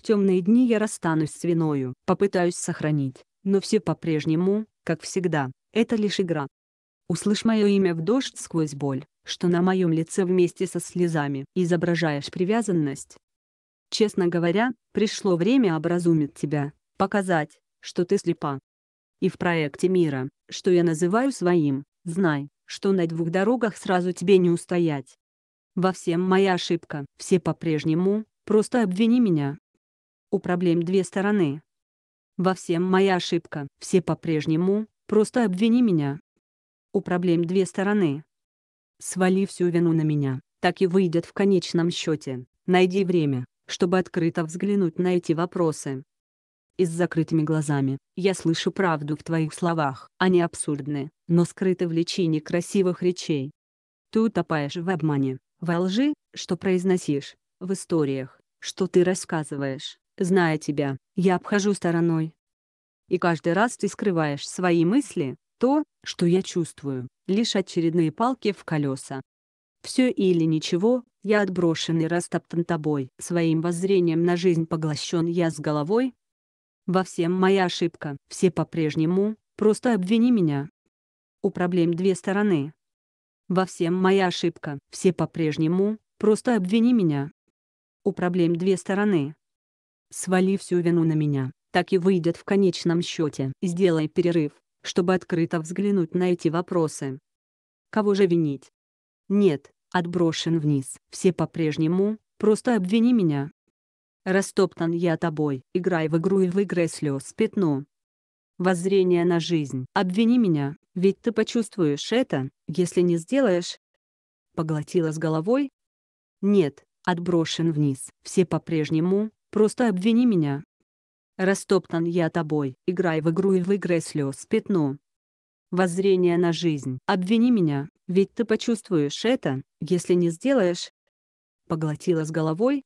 В темные дни я расстанусь с виною, попытаюсь сохранить, но все по-прежнему, как всегда, это лишь игра. Услышь мое имя в дождь сквозь боль, что на моем лице вместе со слезами изображаешь привязанность. Честно говоря, пришло время образумить тебя, показать, что ты слепа. И в проекте мира, что я называю своим, знай, что на двух дорогах сразу тебе не устоять. Во всем моя ошибка. Все по-прежнему, просто обвини меня, у проблем две стороны. Во всем моя ошибка. Все по-прежнему, просто обвини меня. У проблем две стороны. Свали всю вину на меня, так и выйдет в конечном счете. Найди время, чтобы открыто взглянуть на эти вопросы. И с закрытыми глазами, я слышу правду в твоих словах. Они абсурдны, но скрыты в лечении красивых речей. Ты утопаешь в обмане, во лжи, что произносишь, в историях, что ты рассказываешь, Зная тебя, я обхожу стороной. И каждый раз ты скрываешь свои мысли, то, что я чувствую, лишь очередные палки в колеса. Все или ничего, я отброшен и растоптан тобой. Своим воззрением на жизнь поглощен я с головой. Во всем моя ошибка. Все по-прежнему, просто обвини меня. У проблем две стороны. Во всем моя ошибка. Все по-прежнему, просто обвини меня. У проблем две стороны. Свали всю вину на меня, так и выйдет в конечном счете. Сделай перерыв, чтобы открыто взглянуть на эти вопросы. Кого же винить? Нет, отброшен вниз. Все по-прежнему, просто обвини меня. Растоптан я тобой. Играй в игру и выиграй слез пятно. Воззрение на жизнь. Обвини меня, ведь ты почувствуешь это, если не сделаешь. Поглотила с головой? Нет, отброшен вниз. Все по-прежнему, Просто обвини меня. Растоптан я тобой, играй в игру и выиграй слез пятно. Воззрение на жизнь. Обвини меня, ведь ты почувствуешь это, если не сделаешь. Поглотила с головой,